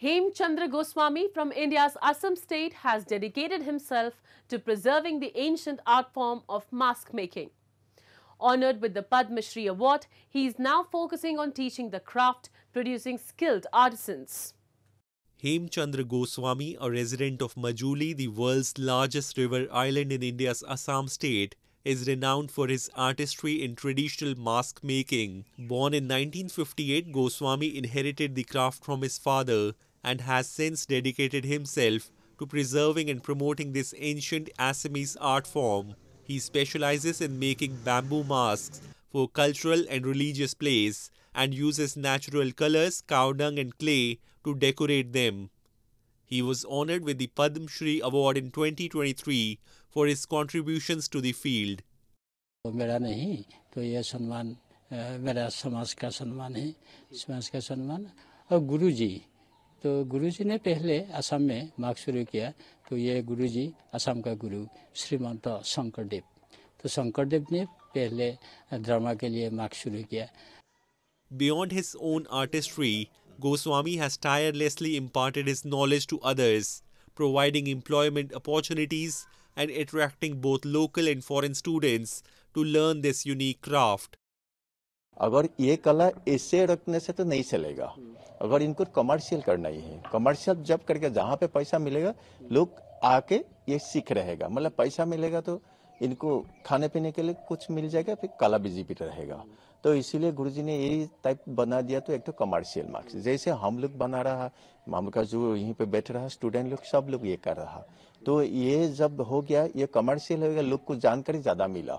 Chandra Goswami from India's Assam state has dedicated himself to preserving the ancient art form of mask making. Honored with the Padma Shri Award, he is now focusing on teaching the craft, producing skilled artisans. Chandra Goswami, a resident of Majuli, the world's largest river island in India's Assam state, is renowned for his artistry in traditional mask making. Born in 1958, Goswami inherited the craft from his father and has since dedicated himself to preserving and promoting this ancient Assamese art form. He specializes in making bamboo masks for cultural and religious plays and uses natural colors, cow dung and clay to decorate them. He was honored with the Padma Shri Award in 2023 for his contributions to the field. मेरा नहीं तो यह मेरा समाज का सम्मान है समाज का सम्मान और गुरु जी तो गुरुजी ने पहले असम में मार्ग शुरू किया तो ये गुरुजी असम का गुरु श्रीमंत देव तो शंकर देव ने पहले ड्रामा के लिए मार्ग शुरू किया beyond his own artistry Goswami has tirelessly imparted his knowledge to others providing employment opportunities and attracting both local and foreign students to learn this unique craft अगर ये कला ऐसे रखने से तो नहीं चलेगा अगर इनको कमर्शियल करना ही है कमर्शियल जब करके जहाँ पे पैसा मिलेगा लोग आके ये सीख रहेगा मतलब पैसा मिलेगा तो इनको खाने पीने के लिए कुछ मिल जाएगा फिर कला बिजी भी रहेगा तो इसीलिए जी ने यही टाइप बना दिया तो एक तो कमर्शियल मार्क्स जैसे हम लोग बना रहा हम का जो यहीं पे बैठ रहा स्टूडेंट लोग सब लोग ये कर रहा तो ये जब हो गया ये कमर्शियल हो गया लोग को जानकारी ज़्यादा मिला